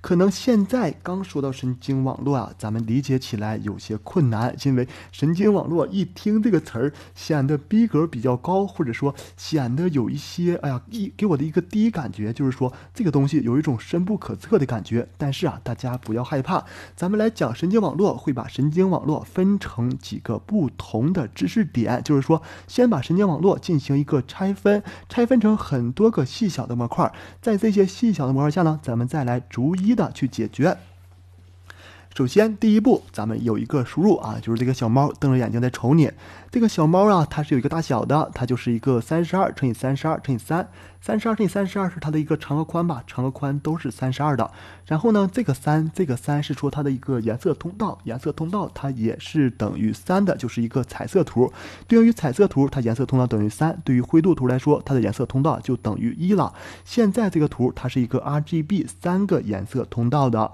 可能现在刚说到神经网络啊，咱们理解起来有些困难，因为神经网络一听这个词儿，显得逼格比较高，或者说显得有一些，哎呀，一给我的一个第一感觉就是说这个东西有一种深不可测的感觉。但是啊，大家不要害怕，咱们来讲神经网络，会把神经网络分成几个不同的知识点，就是说先把神经网络进行一个拆分，拆分成很多个细小的模块，在这些细小的模块下呢，咱们再来逐一。一的去解决。首先，第一步，咱们有一个输入啊，就是这个小猫瞪着眼睛在瞅你。这个小猫啊，它是有一个大小的，它就是一个三十二乘以三十二乘以三，三十二乘以三十二是它的一个长和宽吧，长和宽都是三十二的。然后呢，这个三，这个三是说它的一个颜色通道，颜色通道它也是等于三的，就是一个彩色图。对应于彩色图，它颜色通道等于三；对于灰度图来说，它的颜色通道就等于一了。现在这个图，它是一个 RGB 三个颜色通道的。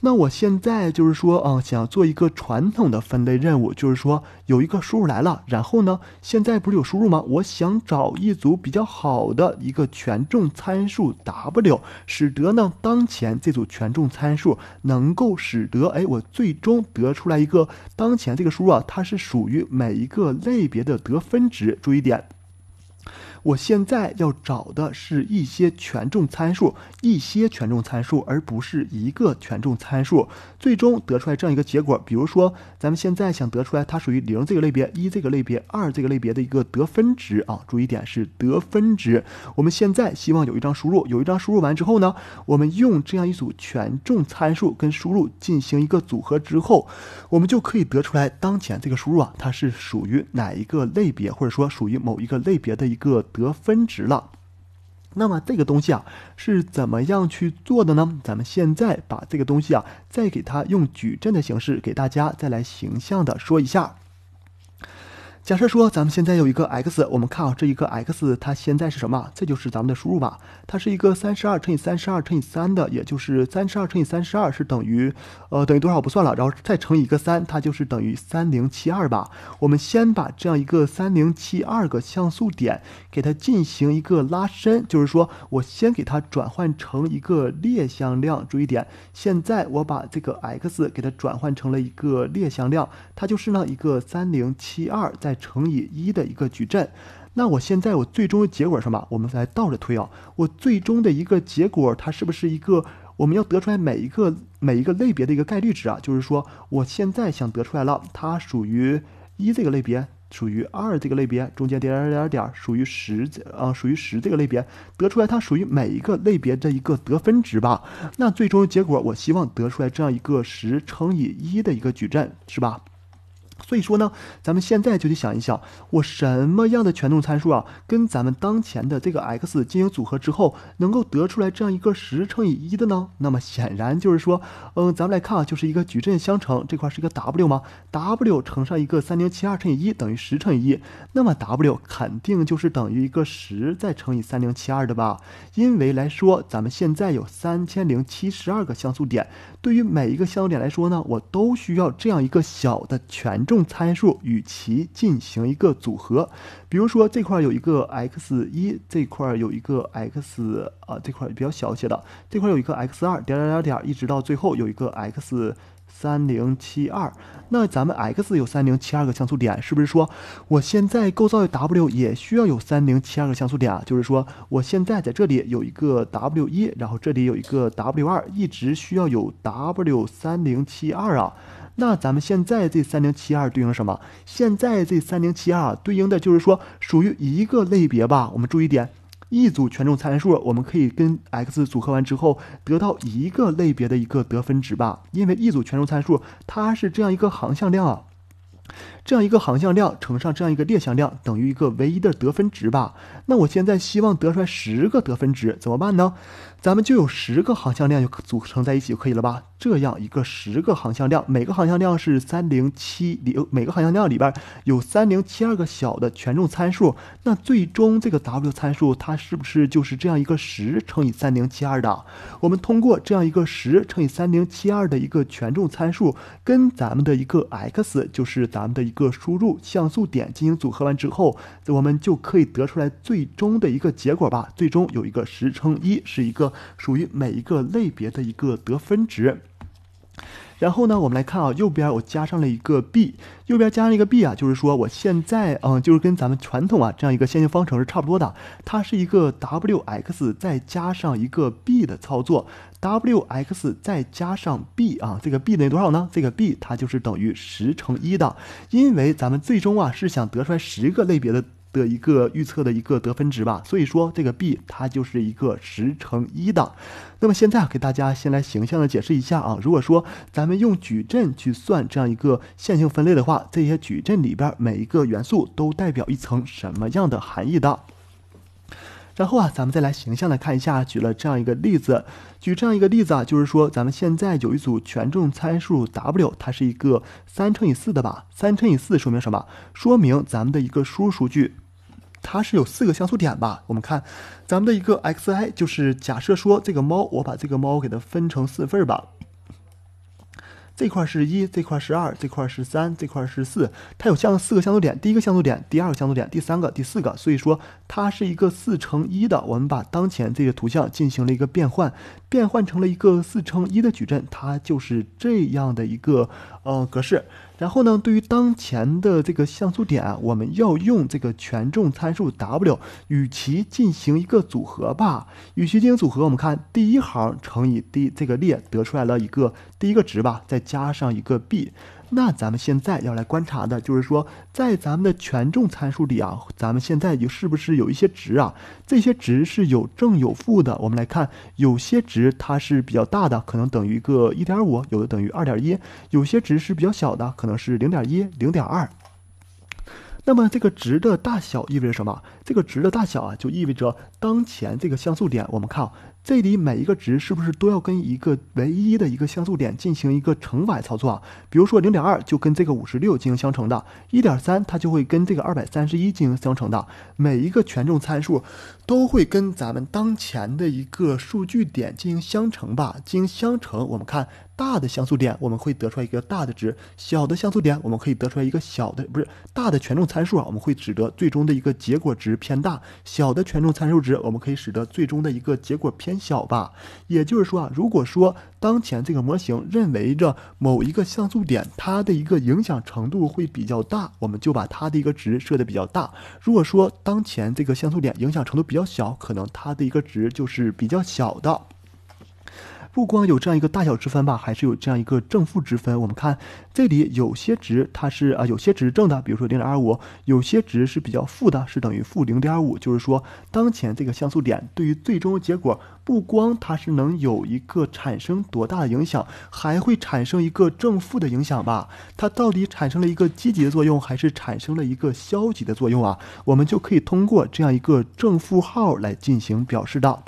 那我现在就是说，嗯，想做一个传统的分类任务，就是说有一个输入来了，然后呢，现在不是有输入吗？我想找一组比较好的一个权重参数 w，使得呢，当前这组权重参数能够使得，哎，我最终得出来一个当前这个输入啊，它是属于每一个类别的得分值。注意点。我现在要找的是一些权重参数，一些权重参数，而不是一个权重参数。最终得出来这样一个结果，比如说，咱们现在想得出来它属于零这个类别、一这个类别、二这个类别的一个得分值啊。注意点是得分值。我们现在希望有一张输入，有一张输入完之后呢，我们用这样一组权重参数跟输入进行一个组合之后，我们就可以得出来当前这个输入啊，它是属于哪一个类别，或者说属于某一个类别的一个。得分值了，那么这个东西啊是怎么样去做的呢？咱们现在把这个东西啊再给它用矩阵的形式给大家再来形象的说一下。假设说，咱们现在有一个 x，我们看啊，这一个 x 它现在是什么？这就是咱们的输入吧。它是一个三十二乘以三十二乘以三的，也就是三十二乘以三十二是等于，呃，等于多少我不算了，然后再乘以一个三，它就是等于三零七二吧。我们先把这样一个三零七二个像素点给它进行一个拉伸，就是说我先给它转换成一个列向量。注意点，现在我把这个 x 给它转换成了一个列向量，它就是呢一个三零七二在。乘以一的一个矩阵，那我现在我最终的结果是么？我们来倒着推啊，我最终的一个结果它是不是一个我们要得出来每一个每一个类别的一个概率值啊？就是说我现在想得出来了，它属于一这个类别，属于二这个类别，中间点点点点属于十啊，属于十这个类别，得出来它属于每一个类别的一个得分值吧？那最终的结果我希望得出来这样一个十乘以一的一个矩阵是吧？所以说呢，咱们现在就去想一想，我什么样的权重参数啊，跟咱们当前的这个 x 进行组合之后，能够得出来这样一个十乘以一的呢？那么显然就是说，嗯，咱们来看啊，就是一个矩阵相乘，这块是一个 w 吗？w 乘上一个三零七二乘以一等于十乘以一，那么 w 肯定就是等于一个十再乘以三零七二的吧？因为来说，咱们现在有三千零七十二个像素点。对于每一个相目点来说呢，我都需要这样一个小的权重参数与其进行一个组合。比如说这块有一个 x 一，这块有一个 x 啊，这块比较小写的，这块有一个 x 二点点点点，一直到最后有一个 x。三零七二，那咱们 x 有三零七二个像素点，是不是说我现在构造的 w 也需要有三零七二个像素点啊？就是说我现在在这里有一个 w 一，然后这里有一个 w 二，一直需要有 w 三零七二啊？那咱们现在这三零七二对应什么？现在这三零七二对应的就是说属于一个类别吧？我们注意点。一组权重参数，我们可以跟 x 组合完之后，得到一个类别的一个得分值吧？因为一组权重参数，它是这样一个行向量。这样一个航向量乘上这样一个列向量，等于一个唯一的得分值吧？那我现在希望得出来十个得分值，怎么办呢？咱们就有十个航向量就组成在一起就可以了吧？这样一个十个航向量，每个航向量是三零七零，每个航向量里边有三零七二个小的权重参数。那最终这个 W 参数，它是不是就是这样一个十乘以三零七二的？我们通过这样一个十乘以三零七二的一个权重参数，跟咱们的一个 x 就是咱们的。一个输入像素点进行组合完之后，我们就可以得出来最终的一个结果吧。最终有一个十乘一，是一个属于每一个类别的一个得分值。然后呢，我们来看啊，右边我加上了一个 b，右边加上一个 b 啊，就是说我现在嗯，就是跟咱们传统啊这样一个线性方程是差不多的，它是一个 wx 再加上一个 b 的操作，wx 再加上 b 啊，这个 b 等于多少呢？这个 b 它就是等于十乘一的，因为咱们最终啊是想得出来十个类别的。的一个预测的一个得分值吧，所以说这个 b 它就是一个十乘一的。那么现在啊，给大家先来形象的解释一下啊，如果说咱们用矩阵去算这样一个线性分类的话，这些矩阵里边每一个元素都代表一层什么样的含义的？然后啊，咱们再来形象的看一下，举了这样一个例子，举这样一个例子啊，就是说咱们现在有一组权重参数 w，它是一个三乘以四的吧？三乘以四说明什么？说明咱们的一个输入数据。它是有四个像素点吧？我们看，咱们的一个 x i 就是假设说这个猫，我把这个猫给它分成四份儿吧。这块是一，这块是二，这块是三，这块是四。它有像四个像素点，第一个像素点，第二个像素点，第三个，第四个。所以说它是一个四乘一的。我们把当前这个图像进行了一个变换，变换成了一个四乘一的矩阵，它就是这样的一个。呃，格式。然后呢，对于当前的这个像素点我们要用这个权重参数 w 与其进行一个组合吧，与其进行组合，我们看第一行乘以第这个列得出来了一个第一个值吧，再加上一个 b。那咱们现在要来观察的，就是说，在咱们的权重参数里啊，咱们现在就是不是有一些值啊？这些值是有正有负的。我们来看，有些值它是比较大的，可能等于一个一点五，有的等于二点一；有些值是比较小的，可能是零点一、零点二。那么这个值的大小意味着什么？这个值的大小啊，就意味着当前这个像素点，我们看。这里每一个值是不是都要跟一个唯一的一个像素点进行一个乘法操作啊？比如说零点二就跟这个五十六进行相乘的，一点三它就会跟这个二百三十一进行相乘的。每一个权重参数都会跟咱们当前的一个数据点进行相乘吧？进行相乘，我们看大的像素点，我们会得出来一个大的值；小的像素点，我们可以得出来一个小的，不是大的权重参数啊，我们会使得最终的一个结果值偏大；小的权重参数值，我们可以使得最终的一个结果偏。偏小吧，也就是说啊，如果说当前这个模型认为着某一个像素点它的一个影响程度会比较大，我们就把它的一个值设的比较大；如果说当前这个像素点影响程度比较小，可能它的一个值就是比较小的。不光有这样一个大小之分吧，还是有这样一个正负之分。我们看这里有些值它是啊，有些值是正的，比如说零点二五；有些值是比较负的，是等于负零点五。就是说，当前这个像素点对于最终结果，不光它是能有一个产生多大的影响，还会产生一个正负的影响吧？它到底产生了一个积极的作用，还是产生了一个消极的作用啊？我们就可以通过这样一个正负号来进行表示的。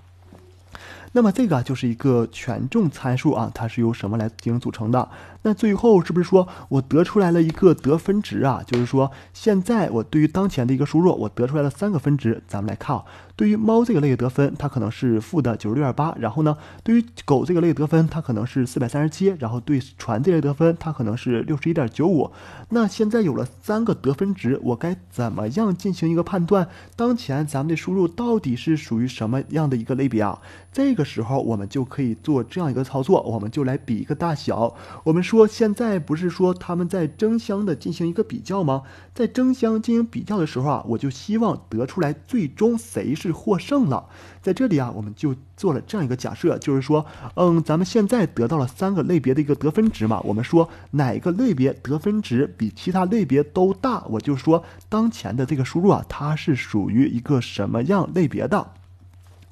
那么这个就是一个权重参数啊，它是由什么来进行组成的？那最后是不是说我得出来了一个得分值啊？就是说现在我对于当前的一个输入，我得出来了三个分值，咱们来看啊，对于猫这个类的得分，它可能是负的九十六点八，然后呢，对于狗这个类得分，它可能是四百三十七，然后对船这类得分，它可能是六十一点九五。那现在有了三个得分值，我该怎么样进行一个判断？当前咱们的输入到底是属于什么样的一个类别啊？这个。的时候，我们就可以做这样一个操作，我们就来比一个大小。我们说现在不是说他们在争相的进行一个比较吗？在争相进行比较的时候啊，我就希望得出来最终谁是获胜了。在这里啊，我们就做了这样一个假设，就是说，嗯，咱们现在得到了三个类别的一个得分值嘛，我们说哪一个类别得分值比其他类别都大，我就说当前的这个输入啊，它是属于一个什么样类别的？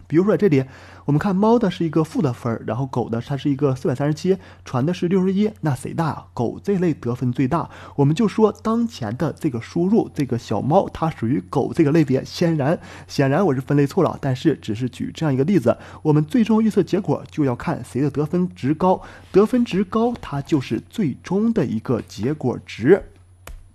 比如说这里，我们看猫的是一个负的分儿，然后狗的它是一个四百三十七，传的是六十一，那谁大？狗这类得分最大，我们就说当前的这个输入这个小猫它属于狗这个类别，显然显然我是分类错了，但是只是举这样一个例子，我们最终预测结果就要看谁的得分值高，得分值高它就是最终的一个结果值。